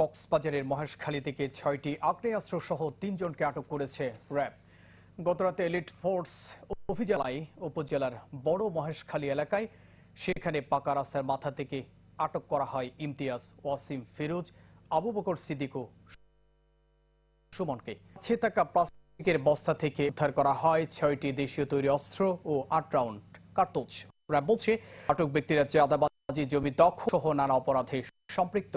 কক্সবাজারের মহেশখালী থেকে ছয়টি আগ্নেয়াস্ত্র সহ তিনজনকে আটক করেছে র্যাব গতরাতে এলিট ফোর্স অভিজেলায় উপজেলার বড় মহেশখালী এলাকায় সেখানে পাকা রাস্তার মাথা থেকে আটক করা হয় ইমতিয়াজ ওয়াসিম ফিরোজ আবু বকর সিদ্দিক সুমনকে ছে থাকা প্লাস্টিকের বস্তা থেকে উদ্ধার করা হয় ছয়টি দেশীয় তৈরি অস্ত্র ও আট রাউন্ড কার্তুজ র্যাব বলছে আটক ব্যক্তিরা চাঁদাবাজি জমি দখল সহ নানা অপরাধে সম্পৃক্ত